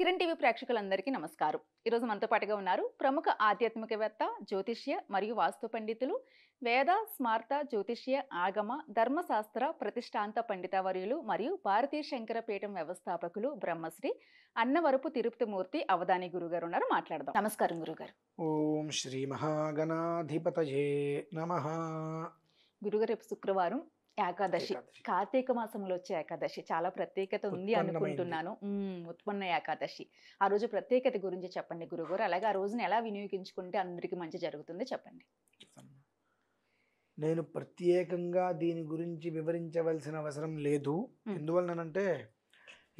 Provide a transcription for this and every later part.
Kiran TV ప్రేక్షకులందరికీ నమస్కారం ఈరోజు మనతో పాటుగా ఉన్నారు ప్రముఖ ఆధ్యాత్మికవేత్త జ్యోతిష్య మరియు వాస్తు పండితులు వేద స్మార్త జ్యోతిష్య ఆగమ ధర్మశాస్త్ర ప్రతిష్టాంత పండితవర్యులు మరియు భారతీయ శంకరపీఠం వ్యవస్థాపకులు బ్రహ్మశ్రీ అన్నవరపు తిరుపతి మూర్తి అవధాని గురుగారు ఉన్నారు మాట్లాడదాం నమస్కారం గురుగారు ఓం శ్రీ మహాగణాధిపతయే నమ గురుగారు రేపు శుక్రవారం ఏకాదశి కార్తీక మాసంలో వచ్చే ఏకాదశి చాలా ప్రత్యేకత ఉంది అనుకుంటున్నాను ఉత్పన్న ఏకాదశి ఆ రోజు ప్రత్యేకత గురించి చెప్పండి గురుగారు అలాగే ఆ రోజుని ఎలా వినియోగించుకుంటే అందరికీ మంచి జరుగుతుంది చెప్పండి నేను ప్రత్యేకంగా దీని గురించి వివరించవలసిన అవసరం లేదు ఎందువలనంటే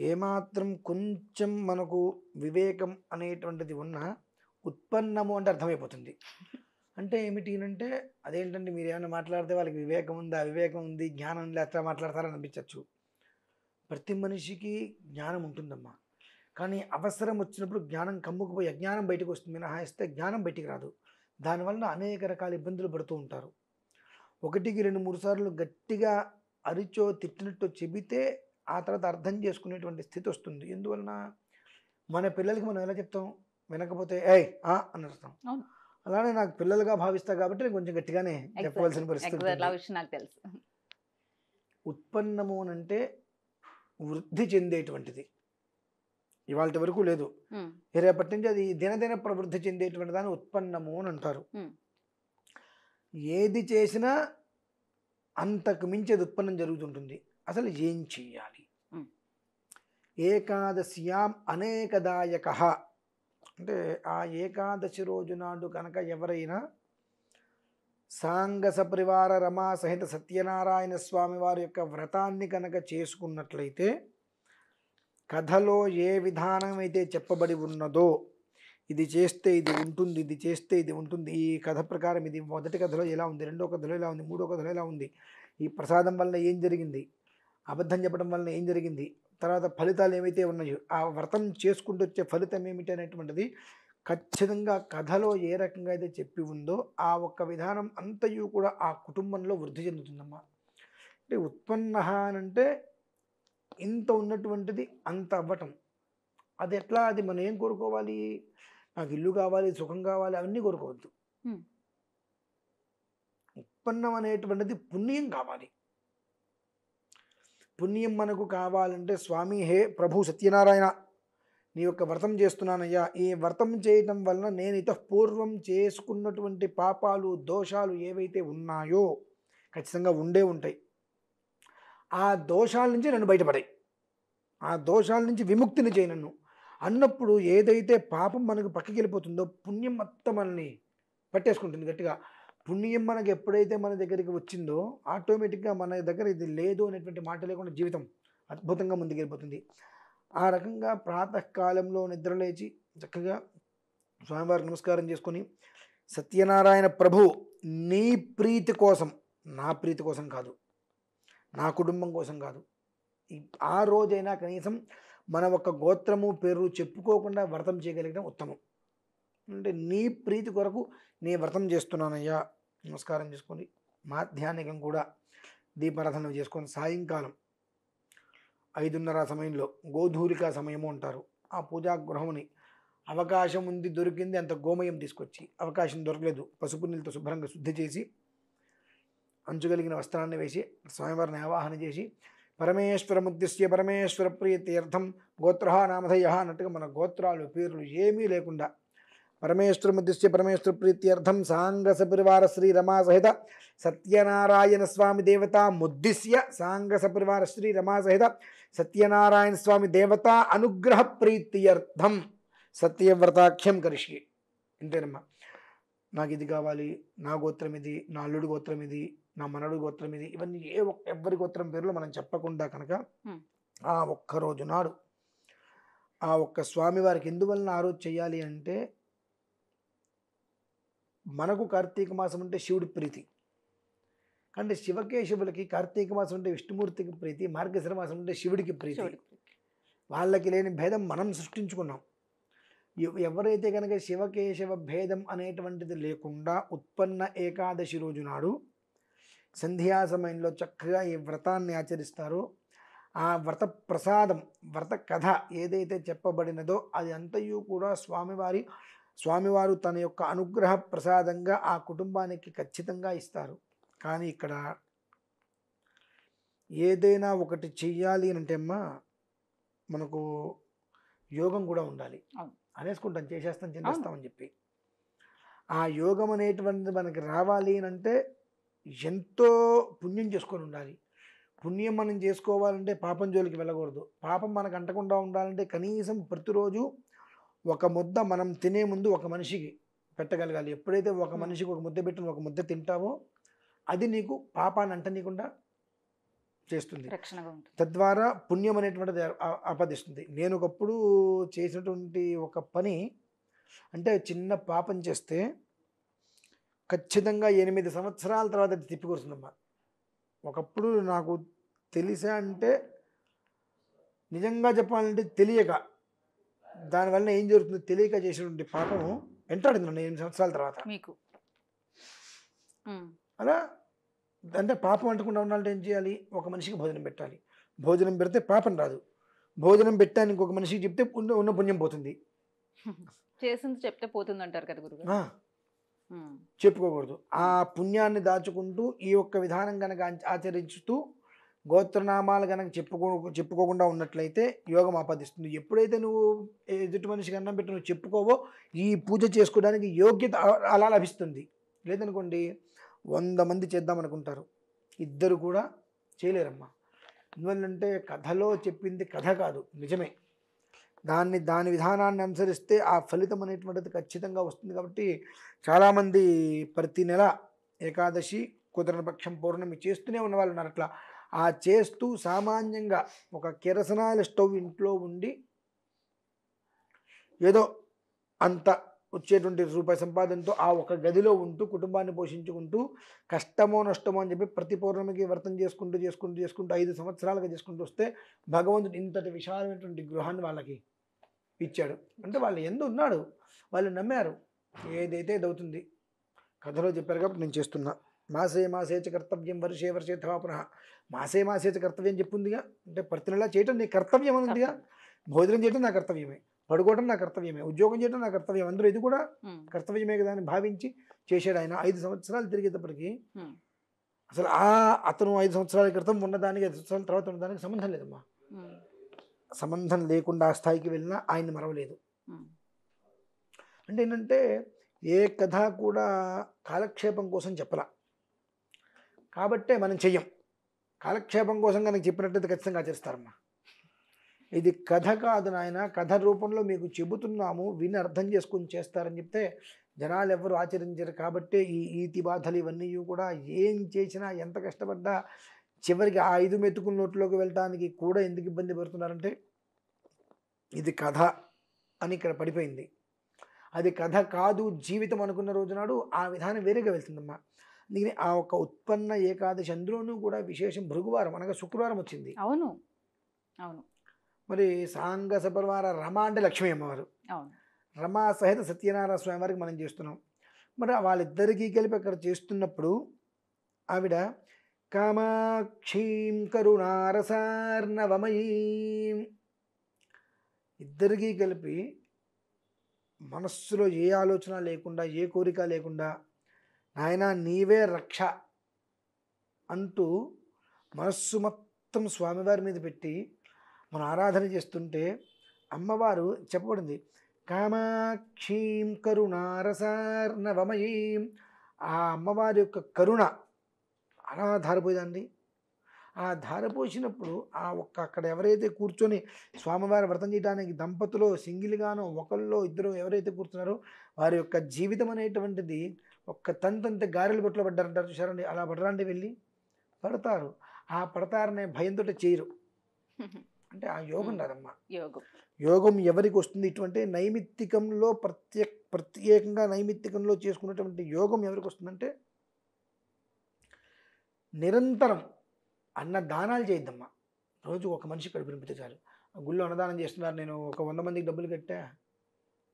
ఏమాత్రం కొంచెం మనకు వివేకం అనేటువంటిది ఉన్నా ఉత్పన్నము అంటే అర్థమైపోతుంది అంటే ఏమిటి అంటే అదేంటంటే మీరు ఏమైనా మాట్లాడితే వాళ్ళకి వివేకం ఉంది అవివేకం ఉంది జ్ఞానం ఉంది మాట్లాడతారని అనిపించవచ్చు ప్రతి మనిషికి జ్ఞానం ఉంటుందమ్మా కానీ అవసరం వచ్చినప్పుడు జ్ఞానం కమ్ముకుపోయి అజ్ఞానం బయటకు వస్తుంది మినహాయిస్తే జ్ఞానం బయటికి రాదు దానివల్ల అనేక రకాల ఇబ్బందులు పడుతూ ఉంటారు ఒకటికి రెండు మూడు సార్లు గట్టిగా అరిచో తిట్టినట్టు చెబితే ఆ తర్వాత అర్థం చేసుకునేటువంటి స్థితి వస్తుంది ఎందువలన మన పిల్లలకి మనం ఎలా చెప్తాం వినకపోతే ఏ అని అర్థం అలానే నాకు పిల్లలుగా భావిస్తా కాబట్టి నేను కొంచెం గట్టిగానే చెప్పవలసిన పరిస్థితి నాకు తెలుసు ఉత్పన్నము అంటే వృద్ధి చెందేటువంటిది ఇవాళ వరకు లేదు రేపటి నుంచి అది దినదిన ప్రవృద్ధి చెందేటువంటి దాన్ని ఉత్పన్నము అని అంటారు ఏది చేసినా అంతకు మించి అది ఉత్పన్నం జరుగుతుంటుంది అసలు ఏం చెయ్యాలి ఏకాదశ్యాం అనేకదాయక అంటే ఆ ఏకాదశి రోజు నాడు కనుక ఎవరైనా సాంగ సపరివార రమా సహిత సత్యనారాయణ స్వామి వారి యొక్క వ్రతాన్ని కనుక చేసుకున్నట్లయితే కథలో ఏ విధానం అయితే చెప్పబడి ఉన్నదో ఇది చేస్తే ఇది ఉంటుంది ఇది చేస్తే ఇది ఉంటుంది ఈ కథ ప్రకారం ఇది మొదటి కథలో ఎలా ఉంది రెండో కథలో ఎలా ఉంది మూడో కథలో ఎలా ఉంది ఈ ప్రసాదం వల్ల ఏం జరిగింది అబద్ధం చెప్పడం వల్ల ఏం జరిగింది తర్వాత ఫలితాలు ఏమైతే ఉన్నాయో ఆ వ్రతం చేసుకుంటూ వచ్చే ఫలితం ఏమిటి అనేటువంటిది ఖచ్చితంగా కథలో ఏ రకంగా అయితే చెప్పి ఉందో ఆ ఒక్క విధానం అంతయు కూడా ఆ కుటుంబంలో వృద్ధి చెందుతుందమ్మా అంటే ఉత్పన్న అంటే ఇంత ఉన్నటువంటిది అంత అవ్వటం అది ఎట్లా అది మనం ఏం కోరుకోవాలి నాకు ఇల్లు కావాలి సుఖం కావాలి అవన్నీ కోరుకోవద్దు ఉత్పన్నం అనేటువంటిది పుణ్యం కావాలి పుణ్యం మనకు కావాలంటే స్వామి హే ప్రభు సత్యనారాయణ నీ యొక్క వ్రతం చేస్తున్నానయ్యా ఈ వ్రతం చేయటం వలన నేను ఇతపూర్వం చేసుకున్నటువంటి పాపాలు దోషాలు ఏవైతే ఉన్నాయో ఖచ్చితంగా ఉండే ఉంటాయి ఆ దోషాల నుంచి నన్ను బయటపడే ఆ దోషాల నుంచి విముక్తిని చేయి నన్ను అన్నప్పుడు ఏదైతే పాపం మనకు పక్కకి వెళ్ళిపోతుందో పుణ్యం మొత్తం మనల్ని పట్టేసుకుంటుంది గట్టిగా పుణ్యం మనకి ఎప్పుడైతే మన దగ్గరికి వచ్చిందో ఆటోమేటిక్గా మన దగ్గర ఇది లేదు అనేటువంటి మాట లేకుండా జీవితం అద్భుతంగా ముందుకెళ్ళిపోతుంది ఆ రకంగా ప్రాతకాలంలో నిద్రలేచి చక్కగా స్వామివారికి నమస్కారం చేసుకొని సత్యనారాయణ ప్రభు నీ ప్రీతి కోసం నా ప్రీతి కోసం కాదు నా కుటుంబం కోసం కాదు ఆ రోజైనా కనీసం మన ఒక గోత్రము పేరు చెప్పుకోకుండా వ్రతం చేయగలిగడం ఉత్తమం అంటే నీ ప్రీతి కొరకు నీ వ్రతం చేస్తున్నానయ్యా నమస్కారం చేసుకొని మాధ్యాహ్నికం కూడా దీపారాధన చేసుకొని సాయంకాలం ఐదున్నర సమయంలో గోధూరిక సమయము అంటారు ఆ పూజా గృహముని అవకాశం ఉంది దొరికింది అంత గోమయం తీసుకొచ్చి అవకాశం దొరకలేదు పసుపు నీళ్ళతో శుభ్రంగా శుద్ధి చేసి అంచుగలిగిన వస్త్రాన్ని వేసి స్వామివారిని ఆవాహన చేసి పరమేశ్వరముద్దిశ్య పరమేశ్వర ప్రియ తీర్థం గోత్ర నామధయ అన్నట్టుగా మన గోత్రాలు పేర్లు ఏమీ లేకుండా పరమేశ్వరముద్దిశ్య పరమేశ్వర ప్రీత్యర్థం సాంగ సపరివార శ్రీ రమా సహిత సత్యనారాయణ స్వామి దేవత ముద్దిశ్య సాంగ సపరివార శ్రీ రమా సహిత సత్యనారాయణ స్వామి దేవత అనుగ్రహ ప్రీత్యర్థం సత్యవ్రతాఖ్యం కరిషి ఇంతేనమ్మా నాకు ఇది కావాలి నా గోత్రం ఇది నా అల్లుడు గోత్రం ఇది నా మనడు గోత్రం ఇది ఇవన్నీ ఏ ఒక్క ఎవరి గోత్రం పేర్లు మనం చెప్పకుండా కనుక ఆ ఒక్క రోజు నాడు ఆ ఒక్క స్వామివారికి ఎందువలన ఆ రోజు చేయాలి అంటే మనకు కార్తీక మాసం అంటే శివుడి ప్రీతి అంటే శివకేశవులకి కార్తీక మాసం అంటే విష్ణుమూర్తికి ప్రీతి మార్గశిర మాసం అంటే శివుడికి ప్రీతి వాళ్ళకి లేని భేదం మనం సృష్టించుకున్నాం ఎవరైతే కనుక శివకేశవ భేదం అనేటువంటిది లేకుండా ఉత్పన్న ఏకాదశి రోజు నాడు సంధ్యా సమయంలో చక్కగా ఈ వ్రతాన్ని ఆచరిస్తారో ఆ వ్రత ప్రసాదం వ్రత కథ ఏదైతే చెప్పబడినదో అది అంతయు కూడా స్వామివారి స్వామివారు తన యొక్క అనుగ్రహ ప్రసాదంగా ఆ కుటుంబానికి ఖచ్చితంగా ఇస్తారు కానీ ఇక్కడ ఏదైనా ఒకటి చెయ్యాలి అంటే అమ్మా మనకు యోగం కూడా ఉండాలి అనేసుకుంటాం చేసేస్తాం చేస్తామని చెప్పి ఆ యోగం అనేటువంటిది మనకి రావాలి అంటే ఎంతో పుణ్యం చేసుకొని ఉండాలి పుణ్యం మనం చేసుకోవాలంటే పాపం జోలికి వెళ్ళకూడదు పాపం మనకు అంటకుండా ఉండాలంటే కనీసం ప్రతిరోజు ఒక ముద్ద మనం తినే ముందు ఒక మనిషికి పెట్టగలగాలి ఎప్పుడైతే ఒక hmm. మనిషికి ఒక ముద్ద పెట్టిన ఒక ముద్ద తింటావో అది నీకు పాపాన్ని అంటనీయకుండా చేస్తుంది తద్వారా పుణ్యం అనేటువంటిది ఆపాదిస్తుంది నేను ఒకప్పుడు చేసినటువంటి ఒక పని అంటే చిన్న పాపం చేస్తే ఖచ్చితంగా ఎనిమిది సంవత్సరాల తర్వాత అది తిప్పికొస్తుందమ్మా ఒకప్పుడు నాకు తెలిసా అంటే నిజంగా చెప్పాలంటే తెలియక దానివల్ల ఏం జరుగుతుందో తెలియక చేసినటువంటి పాపం వెంటాడింది నన్ను ఎనిమిది సంవత్సరాల తర్వాత మీకు అలా అంటే పాపం అంటకుండా ఉండాలంటే ఏం చేయాలి ఒక మనిషికి భోజనం పెట్టాలి భోజనం పెడితే పాపం రాదు భోజనం పెట్టాను ఇంకొక మనిషికి చెప్తే ఉన్న పుణ్యం పోతుంది చేసింది చెప్తే పోతుంది అంటారు కదా గురు చెప్పుకోకూడదు ఆ పుణ్యాన్ని దాచుకుంటూ ఈ యొక్క విధానం కనుక ఆచరిస్తూ గోత్రనామాలు కనుక చెప్పుకో చెప్పుకోకుండా ఉన్నట్లయితే యోగం ఆపాదిస్తుంది ఎప్పుడైతే నువ్వు ఎదుటి మనిషికి అన్నం పెట్టి నువ్వు చెప్పుకోవో ఈ పూజ చేసుకోవడానికి యోగ్యత అలా లభిస్తుంది లేదనుకోండి వంద మంది చేద్దాం అనుకుంటారు ఇద్దరు కూడా చేయలేరమ్మా ఎందువల్లంటే కథలో చెప్పింది కథ కాదు నిజమే దాన్ని దాని విధానాన్ని అనుసరిస్తే ఆ ఫలితం అనేటువంటిది ఖచ్చితంగా వస్తుంది కాబట్టి చాలామంది ప్రతి నెల ఏకాదశి కుదరపక్షం పూర్ణమి పౌర్ణమి చేస్తూనే ఉన్నవాళ్ళు ఉన్నారు అట్లా ఆ చేస్తూ సామాన్యంగా ఒక కిరసనాయిల స్టవ్ ఇంట్లో ఉండి ఏదో అంత వచ్చేటువంటి రూపాయి సంపాదనతో ఆ ఒక గదిలో ఉంటూ కుటుంబాన్ని పోషించుకుంటూ కష్టమో నష్టమో అని చెప్పి ప్రతి పౌర్ణమికి వ్రతం చేసుకుంటూ చేసుకుంటూ చేసుకుంటూ ఐదు సంవత్సరాలుగా చేసుకుంటూ వస్తే భగవంతుడు ఇంతటి విశాలమైనటువంటి గృహాన్ని వాళ్ళకి ఇచ్చాడు అంటే వాళ్ళు ఎందు ఉన్నాడు వాళ్ళు నమ్మారు ఏదైతే ఇదవుతుంది కథలో చెప్పారు కాబట్టి నేను చేస్తున్నా మాసే మాసే కర్తవ్యం వర్షే వర్షే తవా మాసే మాసే కర్తవ్యం చెప్పుందిగా అంటే ప్రతి నెల చేయటం నీ కర్తవ్యం అనుందిగా భోజనం చేయటం నా కర్తవ్యమే పడుకోవడం నా కర్తవ్యమే ఉద్యోగం చేయడం నా కర్తవ్యం అందరూ ఇది కూడా కర్తవ్యమే కదా అని భావించి చేశాడు ఆయన ఐదు సంవత్సరాలు తిరిగేటప్పటికీ అసలు ఆ అతను ఐదు సంవత్సరాల క్రితం ఉన్నదానికి ఐదు సంవత్సరాల తర్వాత ఉన్నదానికి సంబంధం లేదమ్మా సంబంధం లేకుండా ఆ స్థాయికి వెళ్ళినా ఆయన్ని మరవలేదు అంటే ఏంటంటే ఏ కథ కూడా కాలక్షేపం కోసం చెప్పలా కాబట్టే మనం చెయ్యం కాలక్షేపం కోసం కనుక చెప్పినట్టు ఖచ్చితంగా చేస్తారమ్మా ఇది కథ కాదు నాయన కథ రూపంలో మీకు చెబుతున్నాము విని అర్థం చేసుకుని చేస్తారని చెప్తే జనాలు ఎవరు ఆచరించరు కాబట్టి ఈ ఈతి బాధలు ఇవన్నీ కూడా ఏం చేసినా ఎంత కష్టపడ్డా చివరికి ఆ ఐదు మెతుకుల నోట్లోకి వెళ్ళటానికి కూడా ఎందుకు ఇబ్బంది పడుతున్నారంటే ఇది కథ అని ఇక్కడ పడిపోయింది అది కథ కాదు జీవితం అనుకున్న రోజునాడు ఆ విధానం వేరేగా వెళ్తుందమ్మా అందుకని ఆ ఒక ఉత్పన్న ఏకాదశి అందులోనూ కూడా విశేషం భృగువారం అనగా శుక్రవారం వచ్చింది అవును అవును మరి సాంగ సపర్వార రమ అంటే లక్ష్మీ అమ్మవారు రమా సహిత సత్యనారాయణ స్వామి వారికి మనం చేస్తున్నాం మరి వాళ్ళిద్దరికీ కలిపి అక్కడ చేస్తున్నప్పుడు ఆవిడ కామాక్షీం కరుణారసార్ణవమయీ ఇద్దరికీ కలిపి మనస్సులో ఏ ఆలోచన లేకుండా ఏ కోరిక లేకుండా నాయన నీవే రక్ష అంటూ మనస్సు మొత్తం స్వామివారి మీద పెట్టి మనం ఆరాధన చేస్తుంటే అమ్మవారు చెప్పబడింది కామాక్షీం కరుణారసార్ణవమయీం ఆ అమ్మవారి యొక్క కరుణ అలా ధారపోయిందండి ఆ ధారపోసినప్పుడు ఆ ఒక్క అక్కడ ఎవరైతే కూర్చొని స్వామివారి వ్రతం చేయడానికి దంపతులు సింగిల్గానో ఒకళ్ళో ఇద్దరు ఎవరైతే కూర్చున్నారో వారి యొక్క జీవితం అనేటువంటిది ఒక్క తంతంత గారెలు బొట్లు పడ్డారంటారు చూసారండి అలా పడరాండి వెళ్ళి పడతారు ఆ పడతారనే భయంతో చేయరు అంటే ఆ యోగం రాదమ్మా యోగం యోగం ఎవరికి వస్తుంది ఇటువంటి నైమిత్తికంలో ప్రత్యేక ప్రత్యేకంగా నైమిత్తికంలో చేసుకున్నటువంటి యోగం ఎవరికి వస్తుందంటే నిరంతరం అన్న దానాలు చేయొద్దమ్మా రోజు ఒక మనిషి కడుపు నింపితే చాలు గుళ్ళో అన్నదానం చేస్తున్నారు నేను ఒక వంద మందికి డబ్బులు కట్టా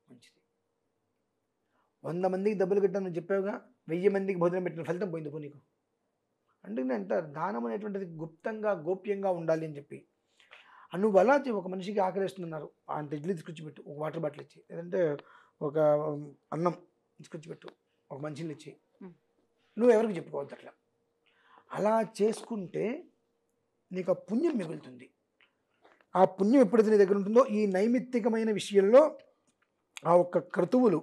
మంచిది వంద మందికి డబ్బులు కట్టాను చెప్పావుగా వెయ్యి మందికి భోజనం పెట్టిన ఫలితం పోయింది పో నీకు అంటే నేను దానం అనేటువంటిది గుప్తంగా గోప్యంగా ఉండాలి అని చెప్పి నువ్వు అలా ఒక మనిషికి ఆకలిస్తున్నారు అంత ఇడ్లీ తీసుకొచ్చి పెట్టు ఒక వాటర్ బాటిల్ ఇచ్చి లేదంటే ఒక అన్నం తీసుకొచ్చి పెట్టు ఒక మంచిని ఇచ్చి నువ్వు ఎవరికి చెప్పుకోవద్దు అట్లా అలా చేసుకుంటే నీకు ఆ పుణ్యం మిగులుతుంది ఆ పుణ్యం ఎప్పుడైతే నీ దగ్గర ఉంటుందో ఈ నైమిత్తికమైన విషయంలో ఆ ఒక్క క్రతువులు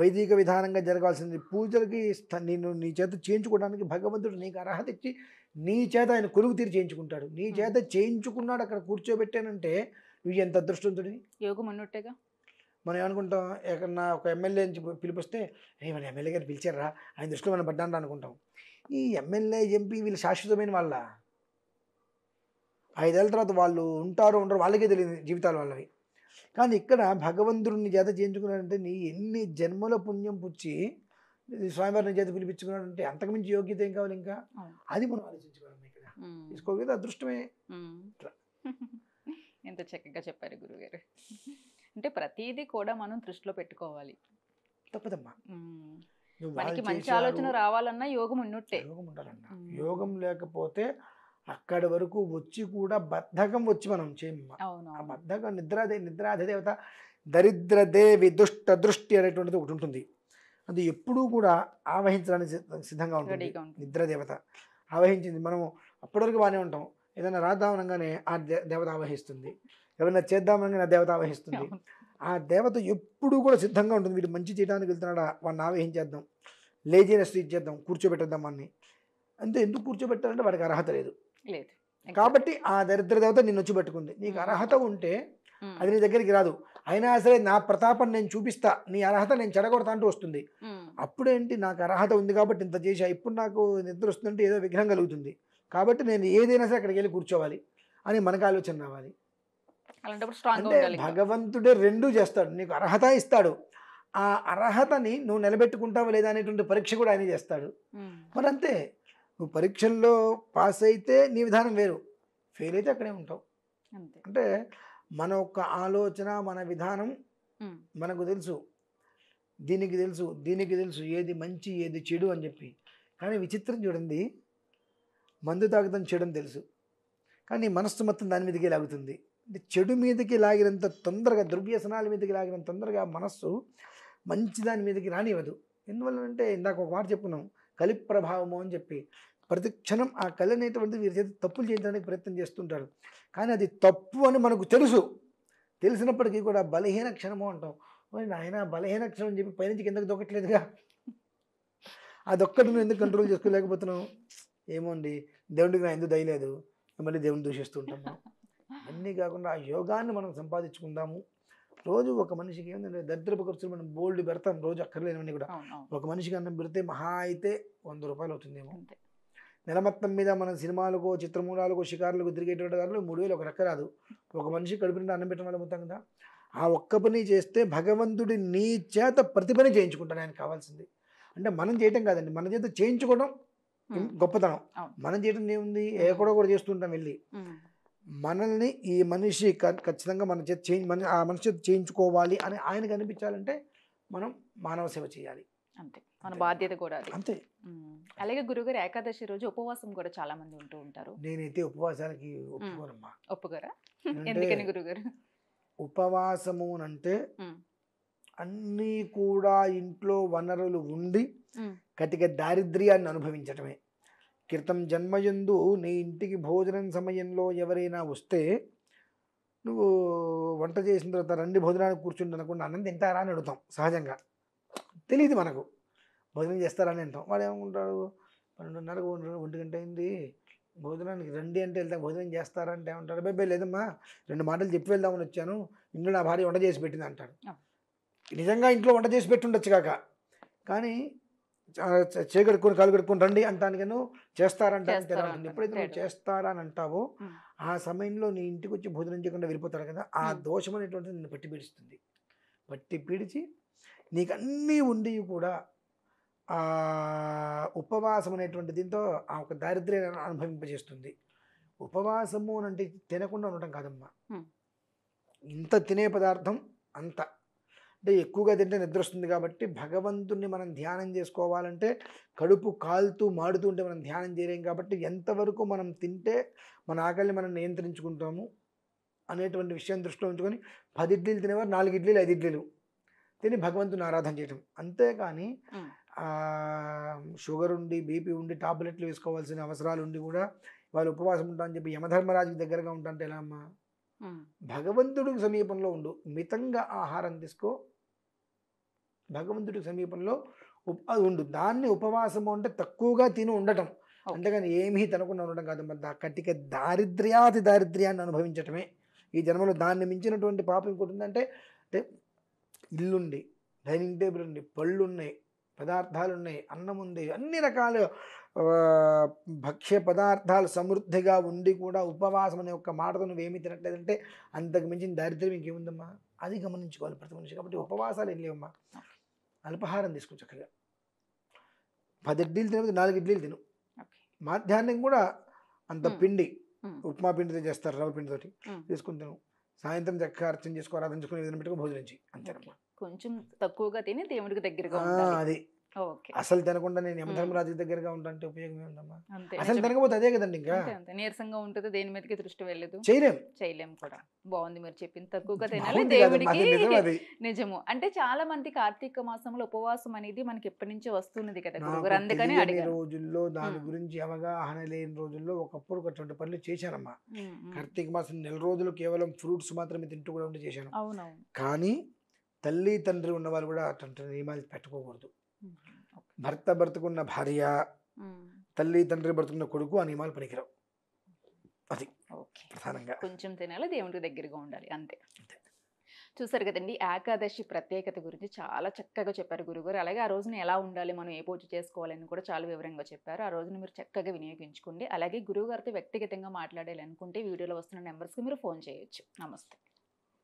వైదిక విధానంగా జరగాల్సింది పూజలకి నేను నీ చేత చేయించుకోవడానికి భగవంతుడు నీకు అర్హత ఇచ్చి నీ చేత ఆయన కొలువు తీరు చేయించుకుంటాడు నీ చేత చేయించుకున్నాడు అక్కడ కూర్చోబెట్టానంటే నువ్వు ఎంత అదృష్టవంతుడి యోగం అన్నట్టేగా మనం ఏమనుకుంటాం ఎక్కడన్నా ఒక ఎమ్మెల్యే నుంచి పిలిపిస్తే మన ఎమ్మెల్యే గారు పిలిచారా ఆయన దృష్టిలో మనం పడ్డాను అనుకుంటాం ఈ ఎమ్మెల్యే ఎంపీ వీళ్ళు శాశ్వతమైన వాళ్ళ ఐదేళ్ళ తర్వాత వాళ్ళు ఉంటారు ఉండరు వాళ్ళకే తెలియదు జీవితాలు వాళ్ళవి కానీ ఇక్కడ భగవంతుడిని జత చేయించుకున్నాడంటే నీ ఎన్ని జన్మల పుణ్యం పుచ్చి స్వామివారిని చేత పిలిపించుకున్నాడంటే అంతకుమించి యోగ్యత ఏం కావాలి ఇంకా అది మనం ఆలోచించుకోవాలి ఇక్కడ తీసుకోగలిగితే అదృష్టమే ఎంత చక్కగా చెప్పారు గురుగారు అంటే ప్రతిదీ కూడా మనం దృష్టిలో పెట్టుకోవాలి తప్పదమ్మా మనకి మంచి ఆలోచన రావాలన్నా యోగం ఉన్నట్టే యోగం ఉండాలన్నా యోగం లేకపోతే అక్కడి వరకు వచ్చి కూడా బద్ధకం వచ్చి మనం చేయమ్మ ఆ బద్ధకం నిద్రాదే నిద్రాధిదేవత దరిద్రదేవి దుష్ట దృష్టి అనేటువంటిది ఒకటి ఉంటుంది అది ఎప్పుడూ కూడా ఆవహించడానికి సిద్ధంగా ఉంటుంది నిద్రదేవత ఆవహించింది మనం అప్పటివరకు బాగానే ఉంటాం ఏదైనా రాద్దామనగానే ఆ దేవత ఆవహిస్తుంది ఏమైనా చేద్దామనగానే ఆ దేవత ఆవహిస్తుంది ఆ దేవత ఎప్పుడూ కూడా సిద్ధంగా ఉంటుంది వీడు మంచి చేయడానికి వెళ్తున్నాడా వాడిని ఆవహించేద్దాం లేజీనెస్ ఇచ్చేద్దాం కూర్చోబెట్టేద్దాం వాడిని అంతే ఎందుకు కూర్చోబెట్టాలంటే వాడికి అర్హత లేదు లేదు కాబట్టి ఆ దరిద్ర దేవత నిన్ను వచ్చి పట్టుకుంది నీకు hmm. అర్హత ఉంటే hmm. అది నీ దగ్గరికి రాదు అయినా సరే నా ప్రతాపం నేను చూపిస్తా నీ అర్హత నేను చెడగొడతా అంటూ వస్తుంది hmm. అప్పుడేంటి నాకు అర్హత ఉంది కాబట్టి ఇంత చేసా ఇప్పుడు నాకు నిద్ర వస్తుందంటే ఏదో విఘ్నం కలుగుతుంది కాబట్టి నేను ఏదైనా సరే అక్కడికి వెళ్ళి కూర్చోవాలి అని మనకు ఆలోచన రావాలి అంటే భగవంతుడే రెండు చేస్తాడు నీకు అర్హత ఇస్తాడు ఆ అర్హతని నువ్వు నిలబెట్టుకుంటావా లేదా అనేటువంటి పరీక్ష కూడా ఆయన చేస్తాడు మరి అంతే నువ్వు పరీక్షల్లో పాస్ అయితే నీ విధానం వేరు ఫెయిల్ అయితే అక్కడే ఉంటావు అంటే మన యొక్క ఆలోచన మన విధానం మనకు తెలుసు దీనికి తెలుసు దీనికి తెలుసు ఏది మంచి ఏది చెడు అని చెప్పి కానీ విచిత్రం చూడండి మందు తాగుతాం చెడు అని తెలుసు కానీ మనస్సు మొత్తం దాని మీదకి లాగుతుంది చెడు మీదకి లాగినంత తొందరగా దుర్వ్యసనాల మీదకి లాగినంత తొందరగా మనస్సు మంచి దాని మీదకి రానివ్వదు ఎందువల్ల అంటే ఇందాక ఒక మాట చెప్పుకున్నాం కలిప్రభావము ప్రభావము అని చెప్పి ప్రతి క్షణం ఆ కళ అనేటువంటి వీరి చేతి తప్పులు చేయడానికి ప్రయత్నం చేస్తుంటారు కానీ అది తప్పు అని మనకు తెలుసు తెలిసినప్పటికీ కూడా బలహీన క్షణము అంటాం ఆయన బలహీన క్షణం అని చెప్పి పైనుంచి కిందకు దొక్కట్లేదుగా అదొక్కటి నువ్వు ఎందుకు కంట్రోల్ చేసుకోలేకపోతున్నావు ఏమోండి దేవుడికి నా ఎందుకు దయలేదు మళ్ళీ దేవుని దూషిస్తుంటాము అన్నీ కాకుండా ఆ యోగాన్ని మనం సంపాదించుకుందాము రోజు ఒక మనిషికి ఏంటంటే దరిద్రపు ఖర్చులు మనం బోల్డ్ పెడతాం రోజు అక్కర్లేనివన్నీ కూడా ఒక మనిషికి అన్నం పెడితే మహా అయితే వంద రూపాయలు అవుతుందేమో నెల మీద మన సినిమాలకు చిత్రమూలాలకు షికారులకు తిరిగేటువంటి దానిలో మూడు వేలు ఒక రెక్క రాదు ఒక మనిషి కడుపు నిండా అన్నం పెట్టడం వల్ల మొత్తం కదా ఆ ఒక్క పని చేస్తే భగవంతుడి నీ చేత ప్రతి పని చేయించుకుంటాను ఆయన కావాల్సింది అంటే మనం చేయటం కాదండి మన చేత చేయించుకోవడం గొప్పతనం మనం చేయడం ఏముంది ఎక్కడో కూడా చేస్తుంటాం వెళ్ళి మనల్ని ఈ మనిషి ఖచ్చితంగా మన చేత చే మన ఆ మనిషి చేత చేయించుకోవాలి అని ఆయనకు అనిపించాలంటే మనం మానవ సేవ చేయాలి అంతే మన బాధ్యత కూడా అంతే అలాగే గురుగారు ఏకాదశి రోజు ఉపవాసం కూడా చాలా మంది ఉంటూ ఉంటారు నేనైతే ఉపవాసానికి ఒప్పుకోనమ్మా ఒప్పుకోరా ఎందుకని గురుగారు ఉపవాసము అంటే అన్నీ కూడా ఇంట్లో వనరులు ఉండి కటిక దారిద్ర్యాన్ని అనుభవించటమే క్రితం జన్మయందు నీ ఇంటికి భోజనం సమయంలో ఎవరైనా వస్తే నువ్వు వంట చేసిన తర్వాత రెండు భోజనానికి కూర్చుంటే అనుకుంటే అన్నం తింటారా అని అడుగుతాం సహజంగా తెలియదు మనకు భోజనం చేస్తారని అంటాం వాడు ఏమనుకుంటాడు పన్నెండున్నరకు ఒంటి గంట అయింది భోజనానికి రండి అంటే వెళ్తాం భోజనం చేస్తారంటే ఏమంటాడు బాబాయ్ లేదమ్మా రెండు మాటలు చెప్పి వెళ్దామని వచ్చాను ఇంట్లో నా భార్య వంట చేసి పెట్టింది అంటాడు నిజంగా ఇంట్లో వంట చేసి పెట్టుండొచ్చు కాక కానీ చేకడుకొని కాలు కడుక్కొని రండి అంటానికను చేస్తారంటే ఎప్పుడైతే నువ్వు చేస్తారా అని అంటావో ఆ సమయంలో నీ ఇంటికి వచ్చి భోజనం చేయకుండా వెళ్ళిపోతాడు కదా ఆ దోషం అనేటువంటిది నిన్ను పట్టి పీడిస్తుంది పట్టి పీడిచి నీకు అన్నీ ఉండి కూడా ఉపవాసం అనేటువంటి దీంతో ఆ ఒక దారిద్ర్యాన్ని అనుభవింపజేస్తుంది ఉపవాసము అంటే తినకుండా ఉండటం కాదమ్మా ఇంత తినే పదార్థం అంత అంటే ఎక్కువగా తింటే నిద్ర వస్తుంది కాబట్టి భగవంతుణ్ణి మనం ధ్యానం చేసుకోవాలంటే కడుపు కాలుతూ మాడుతూ ఉంటే మనం ధ్యానం చేయలేం కాబట్టి ఎంతవరకు మనం తింటే మన ఆకలిని మనం నియంత్రించుకుంటాము అనేటువంటి విషయం దృష్టిలో ఉంచుకొని పది ఇడ్లీలు తినేవారు నాలుగు ఇడ్లీలు ఐదు ఇడ్లీలు తిని భగవంతుని ఆరాధన చేయటం అంతేకాని షుగర్ ఉండి బీపీ ఉండి టాబ్లెట్లు వేసుకోవాల్సిన అవసరాలు ఉండి కూడా వాళ్ళు ఉపవాసం ఉంటారని చెప్పి యమధర్మరాజుకి దగ్గరగా ఉంటాంటే ఎలా అమ్మా భగవంతుడికి సమీపంలో ఉండు మితంగా ఆహారం తీసుకో భగవంతుడికి సమీపంలో అది ఉండు దాన్ని ఉపవాసము అంటే తక్కువగా తిని ఉండటం అంతేగాని ఏమీ తినకుండా ఉండడం కాదు కట్టిక దారిద్ర్యాతి దారిద్ర్యాన్ని అనుభవించటమే ఈ జన్మలో దాన్ని మించినటువంటి పాపం ఇంకోటి ఉందంటే అంటే ఇల్లుండి డైనింగ్ టేబుల్ ఉంది పళ్ళు ఉన్నాయి పదార్థాలు ఉన్నాయి అన్నం ఉంది అన్ని రకాల భక్ష్య పదార్థాలు సమృద్ధిగా ఉండి కూడా ఉపవాసం అనే ఒక మాటతో నువ్వేమి తినట్లేదంటే అంతకు మించిన దారిద్ర్యం ఇంకేముందమ్మా అది గమనించుకోవాలి ప్రతి మనిషి కాబట్టి ఉపవాసాలు ఏం లేవమ్మా అల్పహారం తీసుకో చక్కగా పది ఇడ్లీలు తినదు నాలుగు ఇడ్లీలు తిను మాధ్యాహ్నం కూడా అంత పిండి ఉప్మా పిండితో చేస్తారు రవ్వ పిండితోటి తీసుకుని తిను సాయంత్రం చక్క అర్చన చేసుకోవాలి ఆరాధన చేసుకుని పెట్టుకో భోజనం చేయి అంతేనమ్మా కొంచెం తక్కువగా తిని దేవుడికి దగ్గరగా అది అసలు తినకుండా నేను యమధర్మరాజు దగ్గరగా ఉంటాంటే ఉపయోగం ఏముందమ్మా అసలు తినకపోతే అదే కదండి ఇంకా నీరసంగా ఉంటుంది దేని మీదకి దృష్టి వెళ్ళదు చేయలేం చేయలేం కూడా బాగుంది మీరు చెప్పింది తక్కువగా తినాలి దేవుడికి నిజము అంటే చాలా మంది కార్తీక మాసంలో ఉపవాసం అనేది మనకి ఎప్పటి నుంచో వస్తున్నది కదా గురుగారు అందుకని రోజుల్లో దాని గురించి అవగాహన లేని రోజుల్లో ఒకప్పుడు అటువంటి పనులు చేశానమ్మా కార్తీక మాసం నెల రోజులు కేవలం ఫ్రూట్స్ మాత్రమే తింటూ కూడా ఉండి చేశాను కానీ తల్లి తండ్రి ఉన్నవాళ్ళు కూడా అటువంటి నియమాలు పెట్టుకోకూడదు భర్త బ్రతుకున్న భార్య తల్లి తండ్రి బ్రతుకున్న కొడుకు ఆ నియమాలు పనికిరావు అది ప్రధానంగా కొంచెం తినాలి దేవుడికి దగ్గరగా ఉండాలి అంతే చూసారు కదండి ఏకాదశి ప్రత్యేకత గురించి చాలా చక్కగా చెప్పారు గురుగారు అలాగే ఆ రోజున ఎలా ఉండాలి మనం ఏ పూజ చేసుకోవాలని కూడా చాలా వివరంగా చెప్పారు ఆ రోజున మీరు చక్కగా వినియోగించుకోండి అలాగే గురువుగారితో వ్యక్తిగతంగా మాట్లాడాలి అనుకుంటే వీడియోలో వస్తున్న నెంబర్స్కి మీరు ఫోన్ చేయొచ్చు నమస్తే